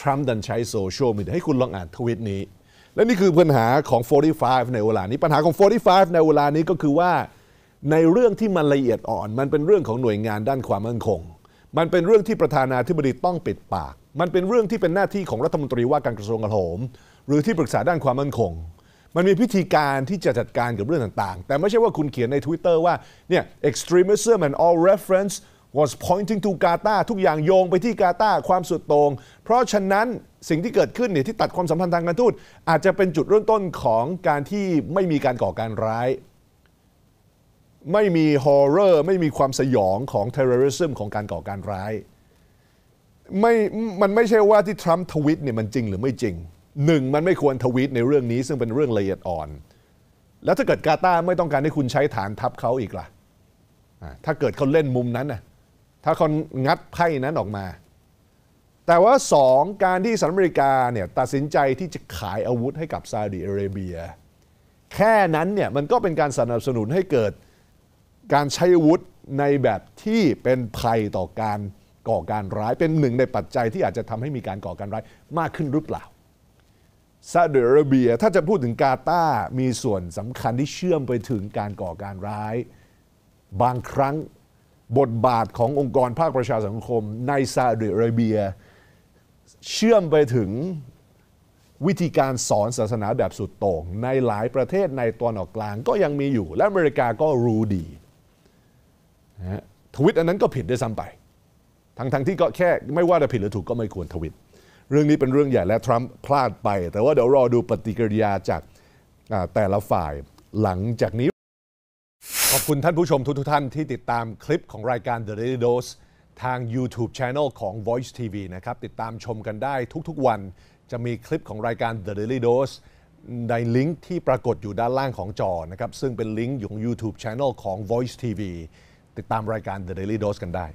ทรัมป์ดันใช้โซเชียลมีเดียให้คุณลองอ่านทวิตนี้ และนี่คือปัญหาของ 45 ในเวลานี้ปัญหาของ 45 ในเวลานี้ก็คือว่าในเรื่องที่มันละเอียดอ่อน มันเป็นเรื่องของหน่วยงานด้านความมั่นคง มันเป็นเรื่องที่ประธานาธิบดีต้องปิดปาก มันเป็นเรื่องที่เป็นหน้าที่ของรัฐมนตรีว่าการกระทรวงกลาโหม หรือที่ปรึกษาด้านความมั่นคง มันมีพิธีการที่จะจัดการกับเรื่องต่าง ๆ แต่ไม่ใช่ว่าคุณเขียนใน Twitter ว่าเนี่ย extremism and all reference was pointing to กาตาทุกอย่างโยงไปที่กาตาความสุดโตง่งเพราะฉะนั้นสิ่งที่เกิดขึ้นเนี่ยที่ตัดความสัมพันธ์ทางการทูต อาจจะเป็นจุดเริ่มต้นของการที่ไม่มีการก่อการร้าย ไม่มีฮอร์เรอร์ ไม่มีความสยองของเทอร์เรอริซึมของการก่อการร้าย ไม่มันไม่ใช่ว่าที่ทรัมป์ทวิตเนี่ยมันจริงหรือไม่จริงหนึ่งมันไม่ควรทวิตในเรื่องนี้ ซึ่งเป็นเรื่องละเอียดอ่อน แล้วถ้าเกิดกาตาไม่ต้องการให้คุณใช้ฐานทัพเขาอีกล่ะถ้าเกิดเขาเล่นมุมนั้นนะถ้าคนงัดไพ่นั้นออกมา แต่ว่าสองการที่สหรัฐอเมริกาเนี่ยตัดสินใจที่จะขายอาวุธให้กับซาอุดิอาระเบีย แค่นั้นเนี่ยมันก็เป็นการสนับสนุนให้เกิด การใช้อาวุธในแบบที่เป็นภัยต่อการก่อการร้ายเป็นหนึ่งในปัจจัยที่อาจจะทำให้มีการก่อการร้าย มากขึ้นหรือเปล่าซาอุดิอาระเบียถ้าจะพูดถึงกาตาร์มีส่วนสำคัญที่เชื่อมไปถึงการก่อการร้ายบางครั้งบทบาทขององค์กรภาคประชาสังคม ในซาอุดิอาระเบีย เชื่อมไปถึงวิธีการสอนศาสนาแบบสุดโต่ง ในหลายประเทศในตอนออกกลางก็ยังมีอยู่ และอเมริกาก็รู้ดีนะทวิตอันนั้นก็ผิดได้ซ้ำไปทั้งทงที่ก็แค่ไม่ว่าจะผิดหรือถูกก็ไม่ควรทวิตเรื่องนี้เป็นเรื่องใหญ่และทรัมป์พลาดไป แต่ว่าเดี๋ยวรอดูปฏิกิริยาจากแต่ละฝ่ายหลังจากนี้ขอบคุณท่านผู้ชมทุกทท่านที่ติดตามคลิปของรายการ The Daily Dose ทาง YouTube Channel ของ Voice TV นะครับติดตามชมกันได้ทุกๆวันจะมีคลิปของรายการ The Daily Dose ในลิงก์ที่ปรากฏอยู่ด้านล่างของจอนะครับซึ่งเป็นลิงก์ของ YouTube Channel ของ Voice TV ติดตามรายการ The Daily Dose กันได้